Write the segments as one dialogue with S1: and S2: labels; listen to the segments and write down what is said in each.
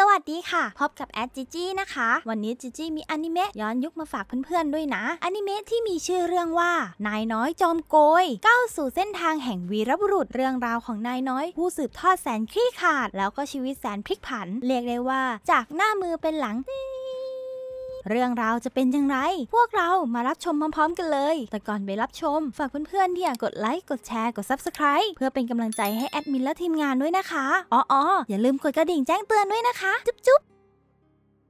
S1: สวัสดีค่ะพบกับแอดจิจี้นะคะวันนี้จิจี้มีอนิเมะย้อนยุคมาฝากเพื่อนๆด้วยนะอนิเมะที่มีชื่อเรื่องว่านายน้อยจอมโกยก้าวสู่เส้นทางแห่งวีรบุรุษเรื่องราวของนายน้อยผู้สืบทอดแสนขี้ขาด แล้วก็ชีวิตแสนพลิกผันเรียกได้ว่า จากหน้ามือเป็นหลังเรื่องราวจะเป็นอย่างไร พวกเรามารับชมพร้อมๆ กันเลย แต่ก่อนไปรับชม ฝากเพื่อนๆที่อยากกดไลค์ กดแชร์ กด Subscribe เพื่อเป็นกำลังใจให้แอดมินและทีมงานด้วยนะคะ อ๋อๆอย่าลืมกดกระดิ่งแจ้งเตือนด้วยนะคะ จุ๊บๆ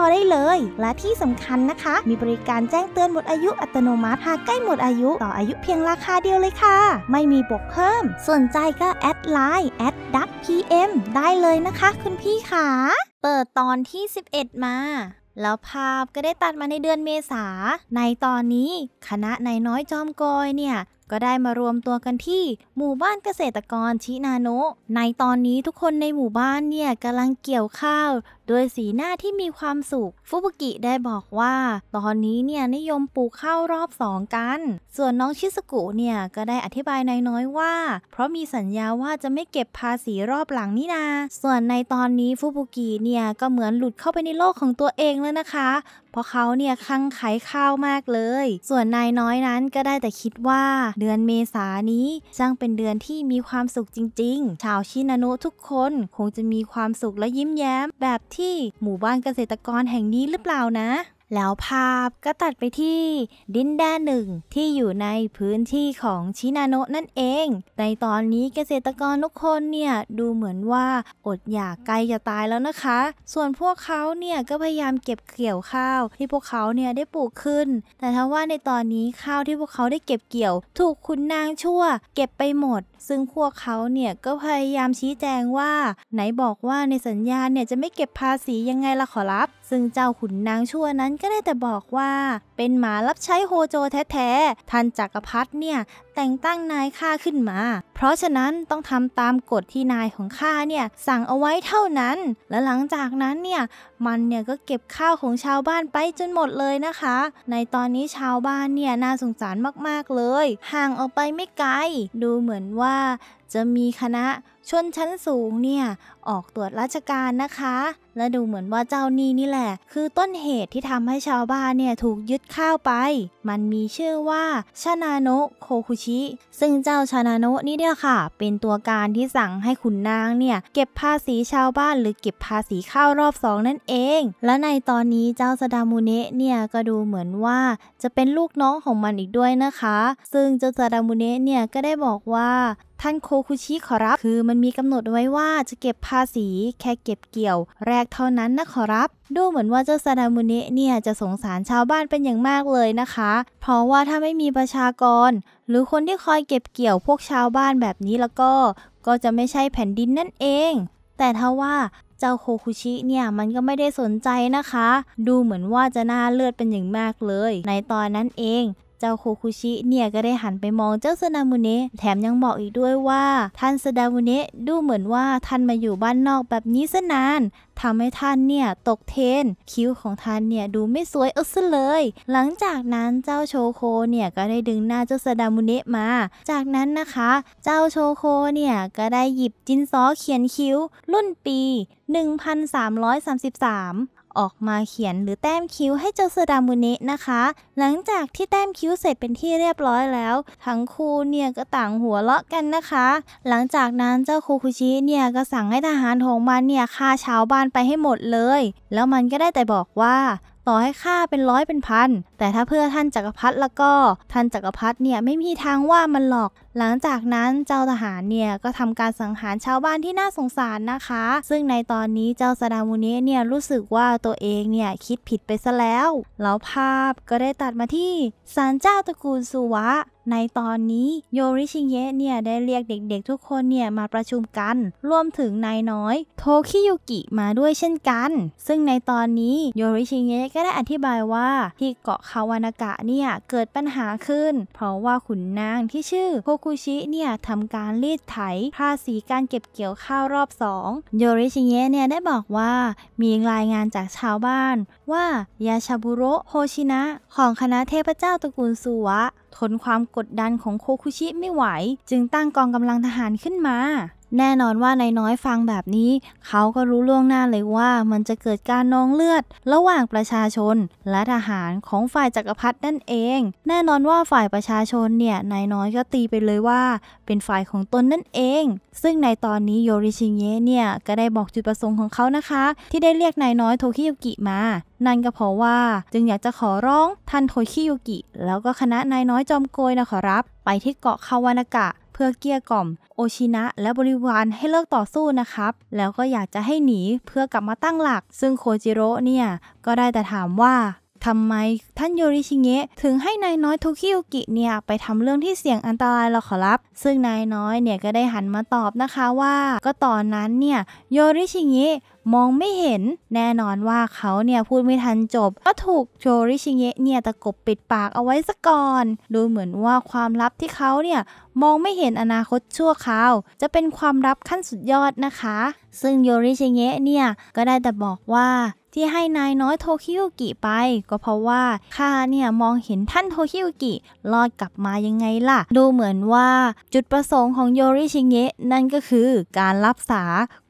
S1: ออได้เลย และที่สำคัญนะคะ มีบริการแจ้งเตือนหมดอายุอัตโนมัติ หากใกล้หมดอายุ ต่ออายุเพียงราคาเดียวเลยค่ะ ไม่มีบวกเพิ่มสนใจก็แอดไลน์แอดดักพีเอ็มได้เลยนะคะ คุณพี่ขาเปิดตอนที่ 11 มา แล้วภาพก็ได้ตัดมาในเดือนเมษา ในตอนนี้คณะนายน้อยจอมกอยเนี่ยก็ได้มารวมตัวกันที่ หมู่บ้านเกษตรกรชินาโนะในตอนนี้ทุกคนในหมู่บ้านเนี่ยกำลังเกี่ยวข้าวด้วยสีหน้าที่มีความสุขฟุบุกิได้บอกว่า ตอนนี้เนี่ยนิยมปลูกข้าวรอบสองกัน ส่วนน้องชิสกุเนี่ยก็ได้อธิบายน้อยๆว่า เพราะมีสัญญาว่าจะไม่เก็บภาษีรอบหลังนี่นาส่วนในตอนนี้ฟุบุกิเนี่ยก็เหมือนหลุดเข้าไปในโลกของตัวเองแล้วนะคะเพราะเขาเนี่ยคั่งไขข้าวมากเลย ส่วนนายน้อยนั้นก็ได้แต่คิดว่า เดือนเมษานี้ช่างเป็นเดือนที่มีความสุขจริงๆ ชาวชินาโนะทุกคนคงจะมีความสุขและยิ้มแย้ม แบบที่หมู่บ้านเกษตรกรแห่งนี้หรือเปล่านะแล้วภาพก็ตัดไปที่ดินแดนหนึ่งที่อยู่ในพื้นที่ของชินาโนะนั่นเอง ในตอนนี้เกษตรกรทุกคนเนี่ยดูเหมือนว่าอดอยากไกลจะตายแล้วนะคะ ส่วนพวกเขาเนี่ยก็พยายามเก็บเกี่ยวข้าว ที่พวกเขาเนี่ยได้ปลูกขึ้น แต่ทว่าในตอนนี้ข้าวที่พวกเขาได้เก็บเกี่ยว ถูกคุณนางชั่ว เก็บไปหมด ซึ่งพวกเขาเนี่ยก็พยายามชี้แจงว่า ไหนบอกว่าในสัญญาเนี่ยจะไม่เก็บภาษียังไงล่ะขอรับซึ่งเจ้าขุนนางชั่วนั้นก็ได้แต่บอกว่าเป็นหมารับใช้โฮโจแท้ๆ ท่านจักรพรรดิเนี่ยแต่งตั้งนายข้าขึ้นมา เพราะฉะนั้นต้องทำตามกฎที่นายของข้าเนี่ยสั่งเอาไว้เท่านั้น และหลังจากนั้นเนี่ยมันเนี่ยก็เก็บข้าวของชาวบ้านไปจนหมดเลยนะคะ ในตอนนี้ชาวบ้านเนี่ยน่าสงสารมากๆ เลย ห่างออกไปไม่ไกล ดูเหมือนว่าจะมีคณะชนชั้นสูงเนี่ยออกตรวจราชการนะคะ และดูเหมือนว่าเจ้านี้นี่แหละ คือต้นเหตุที่ทำให้ชาวบ้านเนี่ยถูกยึดข้าวไป มันมีชื่อว่าชานาโนโคคุชิ ซึ่งเจ้าชานาโนนี่เนี่ยค่ะ เป็นตัวการที่สั่งให้ขุนนางเนี่ยเก็บภาษีชาวบ้านหรือเก็บภาษีข้าวรอบสองนั่นเอง และในตอนนี้เจ้าสดามูเนะเนี่ยก็ดูเหมือนว่าจะเป็นลูกน้องของมันอีกด้วยนะคะ ซึ่งเจ้าสดามูเนะเนี่ยก็ได้บอกว่าท่านโคคุชิขอรับคือมันมีกำหนดไว้ว่าจะเก็บภาษีแค่เก็บเกี่ยว แรกเท่านั้นนะขอรับ ดูเหมือนว่าเจ้าซาดามุเนะเนี่ย จะสงสารชาวบ้านเป็นอย่างมากเลยนะคะ เพราะว่าถ้าไม่มีประชากร หรือคนที่คอยเก็บเกี่ยวพวกชาวบ้านแบบนี้แล้วก็ ก็จะไม่ใช่แผ่นดินนั่นเองแต่ถ้าว่าเจ้าโคคุชิเนี่ย มันก็ไม่ได้สนใจนะคะดูเหมือนว่าจะน่าเลือดเป็นอย่างมากเลย ในตอนนั้นเองเจ้าโคคุชิเนี่ยก็ได้หันไปมองเจ้าซานามุเนะแถมยังบอกอีกด้วยว่าท่านซาดามุเนะดูเหมือนว่าท่านมาอยู่บ้านนอกแบบนี้ซะนานทำให้ท่านเนี่ยตกเทน คิ้วของท่านเนี่ยดูไม่สวยเอาซะเลย หลังจากนั้นเจ้าโชโคเนี่ยก็ได้ดึงหน้าเจ้าซาดามุเนะมา จากนั้นนะคะ เจ้าโชโคเนี่ยก็ได้หยิบจินซอเขียนคิ้ว รุ่นปี 1333ออกมาเขียนหรือแต้มคิ้วให้เจ้าเซดามุเนะนะคะ หลังจากที่แต้มคิ้วเสร็จเป็นที่เรียบร้อยแล้ว ทั้งคู่เนี่ยก็ต่างหัวเราะกันนะคะ หลังจากนั้นเจ้าคูคุชิเนี่ยก็สั่งให้ทหารของมันเนี่ยฆ่าชาวบ้านไปให้หมดเลย แล้วมันก็ได้แต่บอกว่า่อให้ค่าเป็นร้อยเป็นพัน แต่ถ้าเพื่อท่านจักรพรรดิแล้วก็ ท่านจักรพรรดิเนี่ยไม่มีทางว่ามันหรอก หลังจากนั้นเจ้าทหารเนี่ยก็ทำการสังหารชาวบ้านที่น่าสงสารนะคะ ซึ่งในตอนนี้เจ้าสดามูนีเนี่ยรู้สึกว่าตัวเองเนี่ยคิดผิดไปซะแล้ว แล้วภาพก็ได้ตัดมาที่ศาลเจ้าตระกูลสุวะในตอนนี้โยริชิเยะเนี่ยได้เรียกเด็กๆ ทุกคนเนี่ยมาประชุมกัน รวมถึงนายน้อยโทคิยุกิมาด้วยเช่นกัน ซึ่งในตอนนี้โยริชิเยะก็ได้อธิบายว่าที่เกาะคาวานากะเนี่ยเกิดปัญหาขึ้น เพราะว่าขุนนางที่ชื่อโคคุชิเนี่ยทำการรีดไถภาษีการเก็บเกี่ยวข้าวรอบสองโยริชิเยะเนี่ยได้บอกว่ามีรายงานจากชาวบ้านว่ายาชาบุโรโฮชินะของคณะเทพเจ้าตระกูลสุวะทนความกดดันของโคคุชิไม่ไหว จึงตั้งกองกำลังทหารขึ้นมาแน่นอนว่านายน้อยฟังแบบนี้ เขาก็รู้ล่วงหน้าเลยว่ามันจะเกิดการนองเลือดระหว่างประชาชนและทหารของฝ่ายจักรพรรดินั่นเอง แน่นอนว่าฝ่ายประชาชนเนี่ยนายน้อยก็ตีไปเลยว่า เป็นฝ่ายของตนนั่นเอง ซึ่งในตอนนี้โยริชิเงะเนี่ยก็ได้บอกจุดประสงค์ของเขานะคะ ที่ได้เรียกนายน้อยโทคิยุกิมานั่นก็เพราะว่า จึงอยากจะขอร้องท่านโทคิยุกิ แล้วก็คณะนายน้อยจอมโกยนะขอรับ ไปที่เกาะคาวานากะพื่อเกี้ยกล่อม โอชินะ และบริวาร ให้เลิกต่อสู้นะครับ แล้วก็อยากจะให้หนีเพื่อกลับมาตั้งหลัก ซึ่งโคจิโร่เนี่ย ก็ได้แต่ถามว่าทำไมท่านโยริชิเงะถึงให้นายน้อยโทคิโอกิเนี่ย ไปทำเรื่องที่เสี่ยงอันตรายเราขอรับ ซึ่งนายน้อยเนี่ยก็ได้หันมาตอบนะคะว่า ก็ตอนนั้นเนี่ยโยริชิเงะมองไม่เห็นแน่นอนว่าเขาเนี่ยพูดไม่ทันจบ ก็ถูกโยริชิเงะเนี่ย ตะกบปิดปากเอาไว้ซะก่อน ดูเหมือนว่าความลับที่เขาเนี่ย มองไม่เห็นอนาคตชั่วคราวจะเป็นความลับขั้นสุดยอดนะคะ ซึ่งโยริชิเงะเนี่ยก็ได้แต่บอกว่าที่ให้นายน้อยโทคิโอกิไปก็เพราะว่าข้าเนี่ยมองเห็นท่านโทคิโอกิ รอดกลับมายังไงล่ะ ดูเหมือนว่าจุดประสงค์ของโยริชิเงะนั่นก็คือการรับษา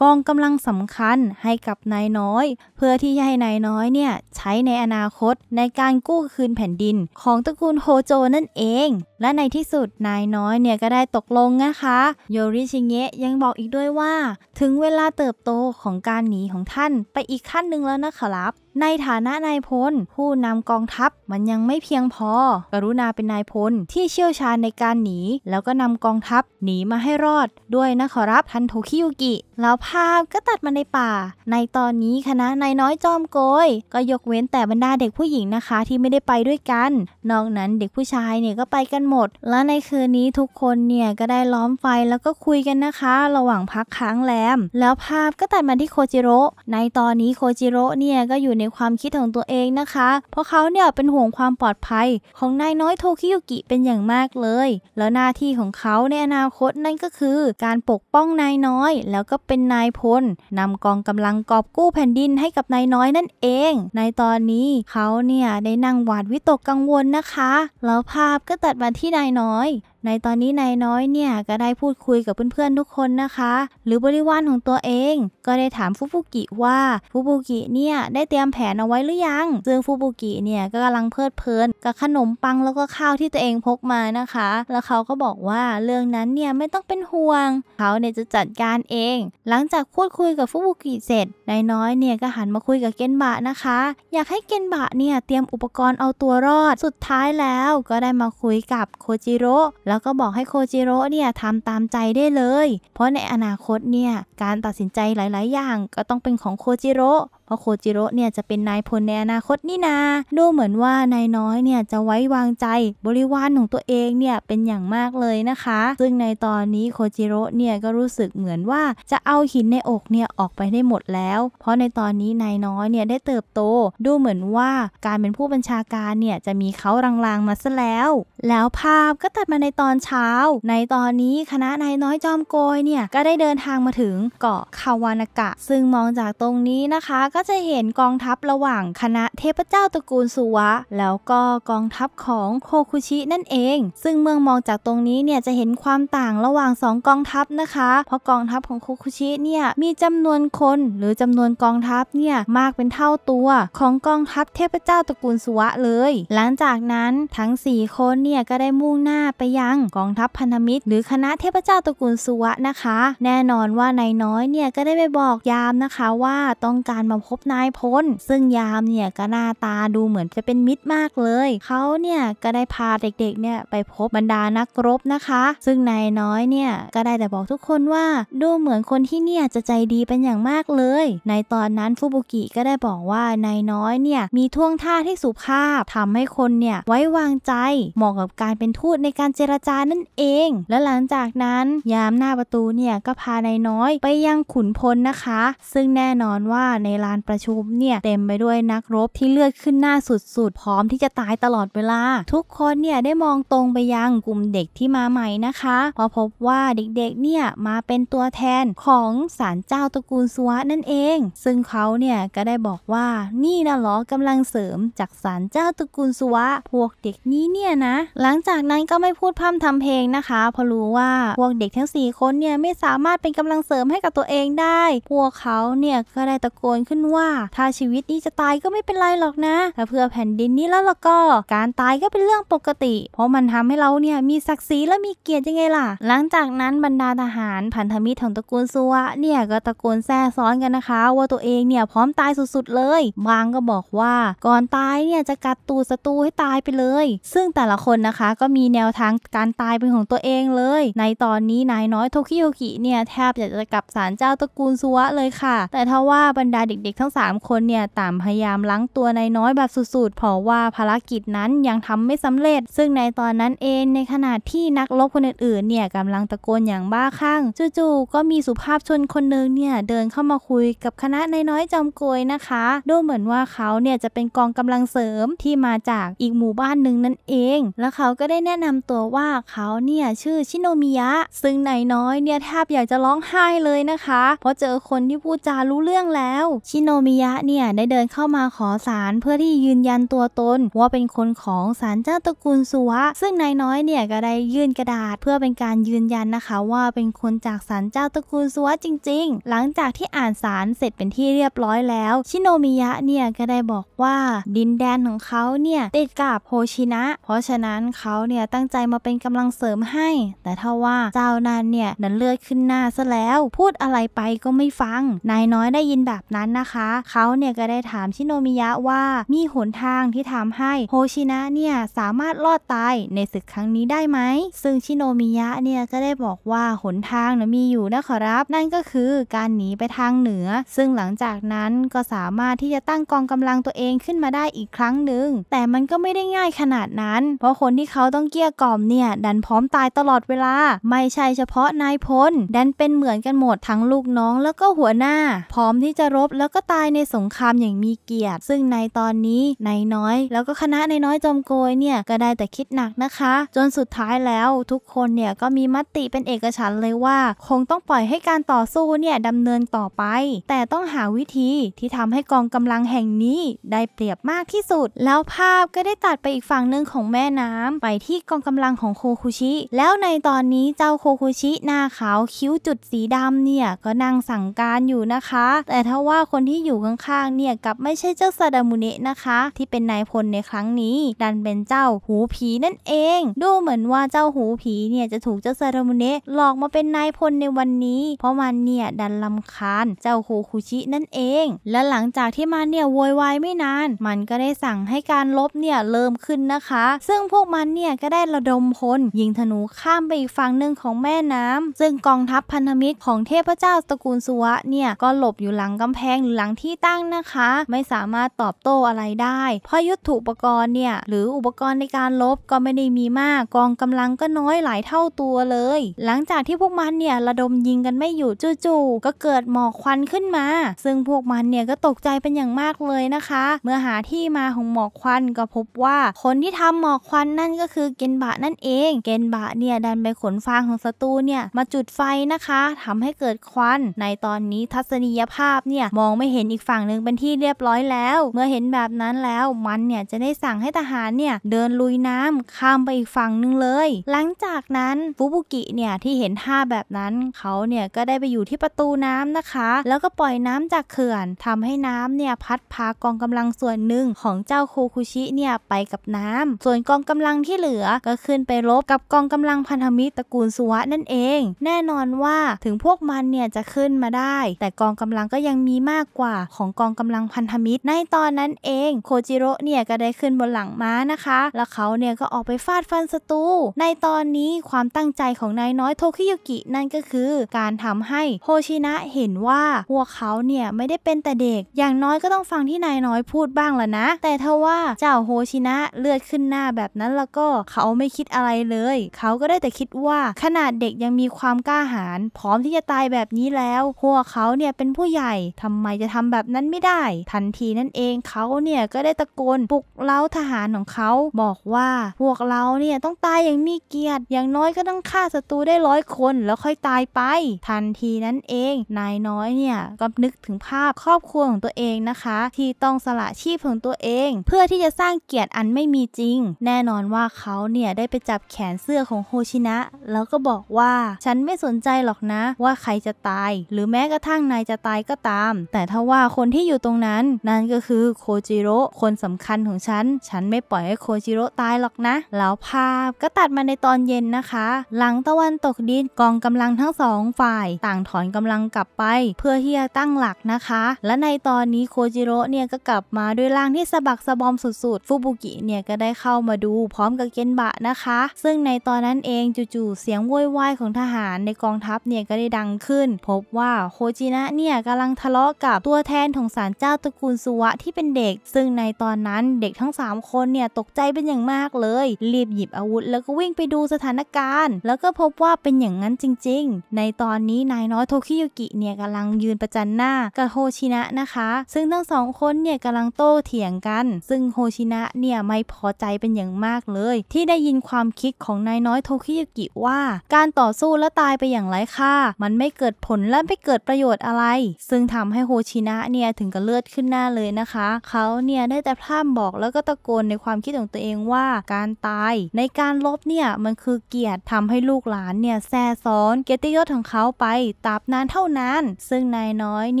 S1: กองกำลังสำคัญให้กับนายน้อย เพื่อที่จะให้นายน้อยเนี่ย ใช้ในอนาคตในการกู้คืนแผ่นดินของตระกูลโฮโจนั่นเอง และในที่สุดนายน้อยเนี่ยก็ได้ตกลงนะคะโยริชิเงะยังบอกอีกด้วยว่าถึงเวลาเติบโตของการหนีของท่านไปอีกขั้นหนึ่งแล้วนะครับในฐานะนายพล ผู้นำกองทัพมันยังไม่เพียงพอ กรุณาเป็นนายพล ที่เชี่ยวชาญในการหนี แล้วก็นำกองทัพหนีมาให้รอด ด้วยนะขอรับทันโทคิยุกิ แล้วภาพก็ตัดมาในป่า ในตอนนี้คณะนายน้อยจอมโกย ก็ยกเว้นแต่บรรดาเด็กผู้หญิงนะคะ ที่ไม่ได้ไปด้วยกัน นอกนั้นเด็กผู้ชายเนี่ยก็ไปกันหมด และในคืนนี้ทุกคนเนี่ยก็ได้ล้อมไฟแล้วก็คุยกันนะคะ ระหว่างพักค้างแรมแล้วภาพก็ตัดมาที่โคจิโร่ในตอนนี้โคจิโร่เนี่ยก็อยู่ในความคิดของตัวเองนะคะ เพราะเขาเนี่ยเป็นห่วงความปลอดภัยของนายน้อยโทคิยุกิเป็นอย่างมากเลย แล้วหน้าที่ของเขาในอนาคตนั่นก็คือ การปกป้องนายน้อยแล้วก็เป็นนายพลนำกองกำลังกอบกู้แผ่นดินให้กับนายน้อยนั่นเอง ในตอนนี้เขาเนี่ยได้นั่งหวาดวิตกกังวลนะคะ แล้วภาพก็ตัดมาที่นายน้อยในตอนนี้นายน้อยเนี่ยก็ได้พูดคุยกับเพื่อนๆทุกคนนะคะ หรือบริวารของตัวเอง ก็ได้ถามฟุบุกิว่าฟุบุกิเนี่ยได้เตรียมแผนเอาไว้หรือยังซึ่งฟุบุกิเนี่ยก็กำลังเพลิดเพลินกับขนมปังแล้วก็ข้าวที่ตัวเองพกมานะคะ แล้วเขาก็บอกว่าเรื่องนั้นเนี่ยไม่ต้องเป็นห่วง เขาเนี่ยจะจัดการเอง หลังจากพูดคุยกับฟุบุกิเสร็จนายน้อยเนี่ยก็หันมาคุยกับเกนบะนะคะ อยากให้เกนบะเนี่ยเตรียมอุปกรณ์เอาตัวรอด สุดท้ายแล้วก็ได้มาคุยกับโคจิโร่แล้วแล้วก็บอกให้โคจิโร่เนี่ยทำตามใจได้เลย เพราะในอนาคตเนี่ย การตัดสินใจหลาย ๆ อย่างก็ต้องเป็นของโคจิโร่เพราะโคจิโร่เนี่ยจะเป็นนายพลในอนาคตนี่นาดูเหมือนว่านายน้อยเนี่ยจะไว้วางใจบริวารของตัวเองเนี่ยเป็นอย่างมากเลยนะคะซึ่งในตอนนี้โคจิโร่เนี่ยก็รู้สึกเหมือนว่าจะเอาหินในอกเนี่ยออกไปได้หมดแล้วเพราะในตอนนี้นายน้อยเนี่ยได้เติบโต ดูเหมือนว่าการเป็นผู้บัญชาการเนี่ยจะมีเขาลางๆมาซะแล้ว แล้วภาพก็ตัดมาในตอนเช้า ในตอนนี้คณะนายน้อยจอมโกยเนี่ยก็ได้เดินทางมาถึงเกาะคาวานากะ ซึ่งมองจากตรงนี้นะคะก็จะเห็นกองทัพระหว่างคณะเทพเจ้าตระกูลสุวะแล้วก็กองทัพของโคคุชินั่นเองซึ่งเมืองมองจากตรงนี้เนี่ยจะเห็นความต่างระหว่าง2กองทัพนะคะเพราะกองทัพของโคคุชิเนี่ยมีจำนวนคนหรือจำนวนกองทัพเนี่ยมากเป็นเท่าตัวของกองทัพเทพเจ้าตระกูลสุวะเลย หลังจากนั้นทั้ง4คนเนี่ยก็ได้มุ่งหน้าไปยังกองทัพพันธมิตร หรือคณะเทพเจ้าตระกูลสุวะนะคะ แน่นอนว่านายน้อยเนี่ยก็ได้ไปบอกยามนะคะว่าต้องการมาพบนายพลซึ่งยามเนี่ยก็หน้าตาดูเหมือนจะเป็นมิตรมากเลยเขาเนี่ยก็ได้พาเด็กๆเนี่ยไปพบบรรดานักรบนะคะ ซึ่งนายน้อยเนี่ยก็ได้แต่บอกทุกคนว่า ดูเหมือนคนที่เนี่ยจะใจดีเป็นอย่างมากเลย ในตอนนั้นฟูบุกิก็ได้บอกว่านายน้อยเนี่ยมีท่วงท่าที่สุภาพทำให้คนเนี่ยไว้วางใจเหมาะกับการเป็นทูตในการเจรจานั่นเอง และหลังจากนั้นยามหน้าประตูเนี่ยก็พานายน้อยไปยังขุนพลนะคะ ซึ่งแน่นอนว่าในลานการประชุมเนี่ยเต็มไปด้วยนักรบที่เลือดขึ้นหน้าสุดๆพร้อมที่จะตายตลอดเวลา ทุกคนเนี่ยได้มองตรงไปยังกลุ่มเด็กที่มาใหม่นะคะพอพบว่าเด็กๆเนี่ยมาเป็นตัวแทนของศาลเจ้าตระกูลสวะนั่นเอง ซึ่งเขาเนี่ยก็ได้บอกว่านี่นะหรอกำลังเสริมจากศาลเจ้าตระกูลสวะ พวกเด็กนี้เนี่ยนะหลังจากนั้นก็ไม่พูดพร่ำทำเพลงนะคะเพราะรู้ว่าพวกเด็กทั้ง4คนเนี่ยไม่สามารถเป็นกำลังเสริมให้กับตัวเองได้พวกเขาเนี่ยก็ได้ตะโกนขึ้นว่าถ้าชีวิตนี้จะตายก็ไม่เป็นไรหรอกนะแต่เพื่อแผ่นดินนี้แล้วล่ะก็การตายก็เป็นเรื่องปกติ เพราะมันทำให้เราเนี่ยมีศักดิ์ศรีและมีเกียรติยังไงล่ะ หลังจากนั้นบรรดาทหารพันธมิตรของตระกูลซัวเนี่ยก็ตะโกนแซ่ซ้อนกันนะคะ ว่าตัวเองเนี่ยพร้อมตายสุดๆเลยบางก็บอกว่า ก่อนตายเนี่ยจะกัดตูศัตรูให้ตายไปเลย ซึ่งแต่ละคนนะคะก็มีแนวทางการตายเป็นของตัวเองเลย ในตอนนี้นายน้อยโทคิโยกิเนี่ยแทบอยากจะกลับสารเจ้าตระกูลซัวเลยค่ะ แต่ถ้าว่าบรรดาเด็กทั้ง 3 คนเนี่ยต่างพยายามล้างตัวนายน้อยแบบสุด ๆ เพราะว่าภารกิจนั้นยังทำไม่สำเร็จ ซึ่งในตอนนั้นเองในขณะที่นักรบคนอื่นๆเนี่ยกำลังตะโกนอย่างบ้าคลั่งจู่ๆก็มีสุภาพชนคนหนึ่งเนี่ยเดินเข้ามาคุยกับคณะนายน้อยจอมโกยนะคะ ดูเหมือนว่าเขาเนี่ยจะเป็นกองกำลังเสริมที่มาจากอีกหมู่บ้านหนึ่งนั่นเอง แล้วเขาก็ได้แนะนำตัวว่าเขาเนี่ยชื่อชิโนมิยะซึ่งนายน้อยเนี่ยแทบอยากจะร้องไห้เลยนะคะ เพราะเจอคนที่พูดจารู้เรื่องแล้วชินโนมิยะเนี่ยได้เดินเข้ามาขอสารเพื่อที่ยืนยันตัวตนว่าเป็นคนของสารเจ้าตระกูลสุวะซึ่งนายน้อยเนี่ยก็ได้ยื่นกระดาษเพื่อเป็นการยืนยันนะคะ ว่าเป็นคนจากสารเจ้าตระกูลสุวะจริง ๆ หลังจากที่อ่านสารเสร็จเป็นที่เรียบร้อยแล้ว ชิโนมิยะเนี่ยก็ได้บอกว่าดินแดนของเขาเนี่ยติดกับโฮชินะ เพราะฉะนั้นเขาเนี่ยตั้งใจมาเป็นกำลังเสริมให้ แต่ถ้าว่าเจ้านันเนี่ยนั้นเลือดขึ้นหน้าซะแล้ว พูดอะไรไปก็ไม่ฟัง นายน้อยได้ยินแบบนั้นนะคะเขาเนี่ยก็ได้ถามชิโนมิยะว่ามีหนทางที่ทำให้ โฮชินะเนี่ยสามารถ รอดตายในศึกครั้งนี้ได้ไหมซึ่งชิโนมิยะเนี่ย ก็ได้บอกว่าหนทางนะมีอยู่นะครับ นั่นก็คือการหนีไปทางเหนือ ซึ่งหลังจากนั้นก็สามารถที่จะตั้งกองกำลังตัวเองขึ้นมาได้อีกครั้งหนึ่ง แต่มันก็ไม่ได้ง่ายขนาดนั้น เพราะคนที่เขาต้องเกี้ยกล่อมเนี่ยดันพร้อมตายตลอดเวลา ไม่ใช่เฉพาะนายพลดันเป็นเหมือนกันหมดทั้งลูกน้อง แล้วก็หัวหน้า พร้อมที่จะรบแล้วก็ตายในสงครามอย่างมีเกียรติ ซึ่งในตอนนี้นายน้อย แล้วก็คณะนายน้อยจอมโกยเนี่ยก็ได้แต่คิดหนักนะคะ จนสุดท้ายแล้วทุกคนเนี่ยก็มีมติเป็นเอกฉันเลยว่า คงต้องปล่อยให้การต่อสู้เนี่ยดำเนินต่อไป แต่ต้องหาวิธีที่ทำให้กองกำลังแห่งนี้ได้เปรียบมากที่สุด แล้วภาพก็ได้ตัดไปอีกฝั่งหนึ่งของแม่น้ำไปที่กองกำลังของโคคุชิแล้วในตอนนี้เจ้าโคคุชิหน้าขาวคิ้วจุดสีดำเนี่ยก็นั่งสั่งการอยู่นะคะแต่ถ้าว่าคนที่อยู่ข้างๆเนี่ยกับไม่ใช่เจ้าซาดามุเนะนะคะ ที่เป็นนายพลในครั้งนี้ ดันเป็นเจ้าหูผีนั่นเอง ดูเหมือนว่าเจ้าหูผีเนี่ยจะถูกเจ้าซาดามุเนะหลอกมาเป็นนายพลในวันนี้ เพราะมันเนี่ยดันลำคาญเจ้าโคคุชินั่นเองและหลังจากที่มันเนี่ยโวยวายไม่นาน มันก็ได้สั่งให้การลบเนี่ยเริ่มขึ้นนะคะ ซึ่งพวกมันเนี่ยก็ได้ระดมพลยิงธนูข้ามไปอีกฝั่งหนึ่งของแม่น้ำ ซึ่งกองทัพพันธมิตรของเทพเจ้าตระกูลสุวะเนี่ยก็หลบอยู่หลังกำแพงหลังที่ตั้งนะคะไม่สามารถตอบโต้อะไรได้ เพราะยุทธอุปกรณ์เนี่ย หรืออุปกรณ์ในการลบ ก็ไม่ได้มีมากกองกำลังก็น้อยหลายเท่าตัวเลย หลังจากที่พวกมันเนี่ยระดมยิงกันไม่อยู่จู่ๆก็เกิดหมอกควันขึ้นมา ซึ่งพวกมันเนี่ยก็ตกใจเป็นอย่างมากเลยนะคะ เมื่อหาที่มาของหมอกควันก็พบว่า คนที่ทำหมอกควันนั่นก็คือเกนบะนั่นเอง เกนบะเนี่ยดันไปขนฟางของศัตรูเนี่ยมาจุดไฟนะคะทำให้เกิดควันในตอนนี้ทัศนียภาพเนี่ยมองไม่ไม่เห็นอีกฝั่งหนึ่งเป็นที่เรียบร้อยแล้ว เมื่อเห็นแบบนั้นแล้วมันเนี่ยจะได้สั่งให้ทหารเนี่ยเดินลุยน้ำข้ามไปอีกฝั่งหนึ่งเลย หลังจากนั้นฟูบุกิเนี่ยที่เห็นท่าแบบนั้น เขาเนี่ยก็ได้ไปอยู่ที่ประตูน้ำนะคะแล้วก็ปล่อยน้ำจากเขื่อนทำให้น้ำเนี่ยพัดพากองกำลังส่วนหนึ่งของเจ้าโคคุชิเนี่ยไปกับน้ำส่วนกองกำลังที่เหลือก็ขึ้นไปรบกับกองกำลังพันธมิตรตระกูลสุวะนั่นเอง แน่นอนว่าถึงพวกมันเนี่ยจะขึ้นมาได้ แต่กองกำลังก็ยังมีมากกว่าของกองกำลังพันธมิตร ในตอนนั้นเองโคจิโร่เนี่ยก็ได้ขึ้นบนหลังม้านะคะ แล้วเขาเนี่ยก็ออกไปฟาดฟันศัตรูในตอนนี้ความตั้งใจของนายน้อยโทคิยุกินั่นก็คือการทำให้โฮชินะเห็นว่าพวกเขาเนี่ยไม่ได้เป็นแต่เด็ก อย่างน้อยก็ต้องฟังที่นายน้อยพูดบ้างละนะ แต่ถ้าว่าเจ้าโฮชินะเลือดขึ้นหน้าแบบนั้นแล้วก็เขาไม่คิดอะไรเลยเขาก็ได้แต่คิดว่า ขนาดเด็กยังมีความกล้าหาญพร้อมที่จะตายแบบนี้แล้วพวกเขาเนี่ยเป็นผู้ใหญ่ทำไมจะะทำแบบนั้นไม่ได้ ทันทีนั่นเองเขาเนี่ย ก็ได้ตะโกนปลุกเล้าทหารของเขาบอกว่าพวกเราเนี่ยต้องตายอย่างมีเกียรติ อย่างน้อยก็ต้องฆ่าศัตรูได้ร้อยคนแล้วค่อยตายไป ทันทีนั้นเองนายน้อยเนี่ยก็นึกถึงภาพครอบครัวของตัวเองนะคะ ที่ต้องสละชีพของตัวเอง เพื่อที่จะสร้างเกียรติอันไม่มีจริง แน่นอนว่าเขาเนี่ยได้ไปจับแขนเสื้อของโฮชินะ แล้วก็บอกว่าฉันไม่สนใจหรอกนะว่าใครจะตาย หรือแม้กระทั่งนายจะตายก็ตาม แต่ถ้าทว่าคนที่อยู่ตรงนั้นนั่นก็คือโคจิโร่คนสำคัญของฉัน ฉันไม่ปล่อยให้โคจิโร่ตายหรอกนะ แล้วภาพก็ตัดมาในตอนเย็นนะคะ หลังตะวันตกดินกองกำลังทั้งสองฝ่ายต่างถอนกำลังกลับไป เพื่อที่จะตั้งหลักนะคะ และในตอนนี้โคจิโร่เนี่ยก็กลับมาด้วยร่างที่สะบักสะบอมสุดๆฟูบุกิเนี่ยก็ได้เข้ามาดูพร้อมกับเกนบะนะคะ ซึ่งในตอนนั้นเองจู่ๆเสียงุ่ยวายของทหาร ในกองทัพเนี่ยก็ได้ดังขึ้นพบว่าโคจินะเนี่ยกำลังทะเลาะกับตัวแทนของสารเจ้าตระกูลสุวะที่เป็นเด็ก ซึ่งในตอนนั้นเด็กทั้ง 3 คนเนี่ยตกใจเป็นอย่างมากเลย รีบหยิบอาวุธแล้วก็วิ่งไปดูสถานการณ์ แล้วก็พบว่าเป็นอย่างนั้นจริงๆ ในตอนนี้นายน้อยโทคิยุกิเนี่ยกำลังยืนประจันหน้ากับโฮชินะนะคะ ซึ่งทั้งสองคนเนี่ยกำลังโต้เถียงกัน ซึ่งโฮชินะเนี่ยไม่พอใจเป็นอย่างมากเลย ที่ได้ยินความคิดของนายน้อยโทคิยุกิว่า การต่อสู้และตายไปอย่างไร้ค่ามันไม่เกิดผลและไม่เกิดประโยชน์อะไร ซึ่งทำให้โฮชินะเนี่ยถึงกับเลือดขึ้นหน้าเลยนะคะเขาเนี่ยได้แต่พร่ำบอกแล้วก็ตะโกนในความคิดของตัวเองว่าการตายในการลบเนี่ยมันคือเกียรติทำให้ลูกหลานเนี่ยแซ่ซ้อนเกียรติยศของเขาไปตราบนานเท่านานซึ่งนายน้อยเ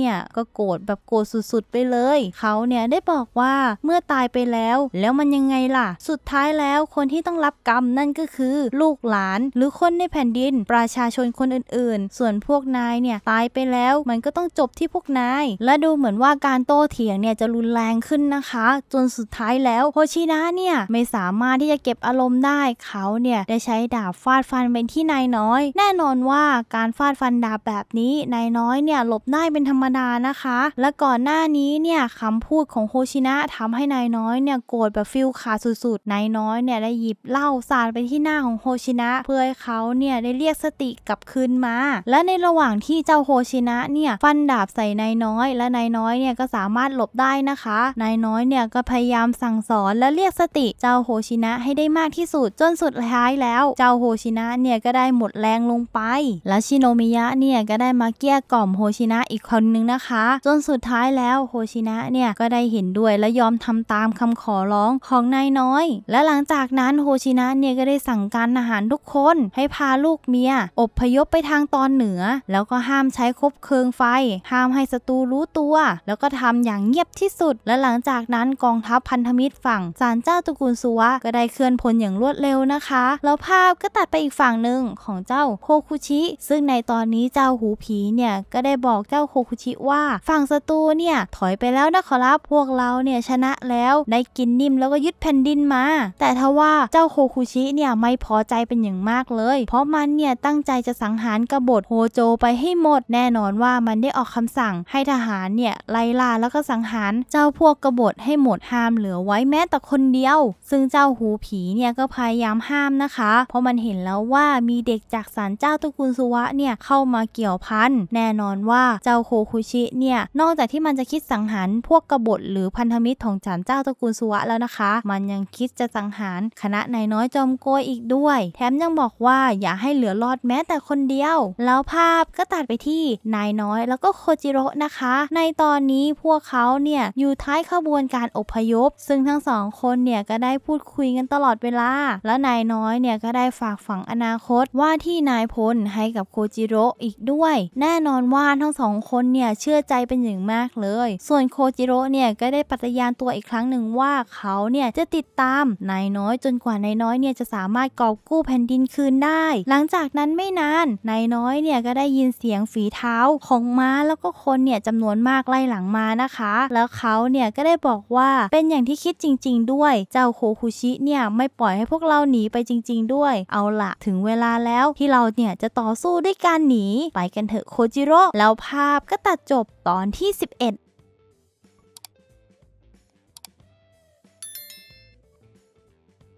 S1: นี่ยก็โกรธแบบโกรธสุดๆไปเลยเขาเนี่ยได้บอกว่าเมื่อตายไปแล้ว แล้วมันยังไงล่ะ สุดท้ายแล้วคนที่ต้องรับกรรมนั่นก็คือ ลูกหลานหรือคนในแผ่นดิน ประชาชนคนอื่นๆ ส่วนพวกนายเนี่ยตายไปแล้วมันก็ต้องจบที่พวกนายและดูเหมือนว่าการโต้เถียงเนี่ยจะรุนแรงขึ้นนะคะ จนสุดท้ายแล้วโฮชินะเนี่ยไม่สามารถที่จะเก็บอารมณ์ได้ เขาเนี่ยได้ใช้ดาบฟาดฟันเป็นที่นายน้อย แน่นอนว่าการฟาดฟันดาบแบบนี้นายน้อยเนี่ยหลบได้เป็นธรรมดานะคะ และก่อนหน้านี้เนี่ยคำพูดของโฮชินะทำให้นายน้อยเนี่ยโกรธแบบฟิลขาสุดๆนายน้อยเนี่ยได้หยิบเหล้าสาดไปที่หน้าของโฮชินะ เพื่อให้เขาเนี่ยได้เรียกสติกลับคืนมา และในระหว่างที่เจ้าโฮชินะเนี่ยฟันดาบใส่นายน้อยอยและนายน้อยเนี่ยก็สามารถหลบได้นะคะ นายน้อยเนี่ยก็พยายามสั่งสอนและเรียกสติเจ้าโฮชินะให้ได้มากที่สุดจนสุดท้ายแล้ว เจ้าโฮชินะเนี่ยก็ได้หมดแรงลงไป และชิโนมิยะเนี่ยก็ได้มาเกี้ยกล่อมโฮชินะอีกคนนึงนะคะจนสุดท้ายแล้วโฮชินะเนี่ยก็ได้เห็นด้วยและยอมทำตามคำขอร้องของนายน้อย และหลังจากนั้นโฮชินะเนี่ยก็ได้สั่งการอาหารทุกคนให้พาลูกเมียอบพยพไปทางตอนเหนือ แล้วก็ห้ามใช้คบเคืองไฟ ห้ามให้ศัตรูรูู้ตัว แล้วก็ทำอย่างเงียบที่สุด และหลังจากนั้นกองทัพพันธมิตรฝั่งศาลเจ้าตระกูลซัวก็ได้เคลื่อนพลอย่างรวดเร็วนะคะ แล้วภาพก็ตัดไปอีกฝั่งหนึ่งของเจ้าโคคุชิ ซึ่งในตอนนี้เจ้าหูผีเนี่ยก็ได้บอกเจ้าโคคุชิว่าฝั่งศัตรูเนี่ยถอยไปแล้วนะขอรับ พวกเราเนี่ยชนะแล้วได้กินนิ่มแล้วก็ยึดแผ่นดินมา แต่ทว่าเจ้าโคคุชิเนี่ยไม่พอใจเป็นอย่างมากเลย เพราะมันเนี่ยตั้งใจจะสังหารกบฏโฮโจไปให้หมดแน่นอนว่ามันได้ออกคำสั่งให้ทหหารเนี่ยไล่ล่าแล้วก็สังหารเจ้าพวกกบฏให้หมดห้ามเหลือไว้แม้แต่คนเดียว ซึ่งเจ้าหูผีเนี่ยก็พยายามห้ามนะคะ เพราะมันเห็นแล้วว่ามีเด็กจากสารเจ้าตระกูลสุวะเนี่ยเข้ามาเกี่ยวพันแน่นอนว่าเจ้าโคคุชิเนี่ยนอกจากที่มันจะคิดสังหารพวกกบฏหรือพันธมิตรของฉานเจ้าตระกูลสุวะแล้วนะคะมันยังคิดจะสังหารคณะนายน้อยจอมโกยอีกด้วยแถมยังบอกว่าอย่าให้เหลือรอดแม้แต่คนเดียว แล้วภาพก็ตัดไปที่นายน้อย แล้วก็โคจิโร่นะคะในตอนนี้พวกเขาเนี่ยอยู่ท้ายขบวนการอพยพซึ่งทั้งสองคนเนี่ยก็ได้พูดคุยกันตลอดเวลา และนายน้อยเนี่ยก็ได้ฝากฝังอนาคตว่าที่นายพลให้กับโคจิโร่อีกด้วย แน่นอนว่าทั้งสองคนเนี่ยเชื่อใจเป็นอย่างมากเลย ส่วนโคจิโร่เนี่ยก็ได้ปฏิญาณตัวอีกครั้งหนึ่งว่าเขาเนี่ยจะติดตามนายน้อยจนกว่านายน้อยเนี่ยจะสามารถกอบกู้แผ่นดินคืนได้หลังจากนั้นไม่นานนายน้อยเนี่ยก็ได้ยินเสียงฝีเท้าของม้าแล้วก็คนเนี่ยจำนวนวนมากไล่หลังมานะคะ แล้วเขาเนี่ยก็ได้บอกว่าเป็นอย่างที่คิดจริง ๆด้วยเจ้าโคคุชิเนี่ยไม่ปล่อยให้พวกเราหนีไปจริงๆ ด้วยเอาละถึงเวลาแล้วที่เราเนี่ยจะต่อสู้ด้วยการหนีไปกันเถอะโคจิโร่แล้วภาพก็ตัดจบตอนที่ 11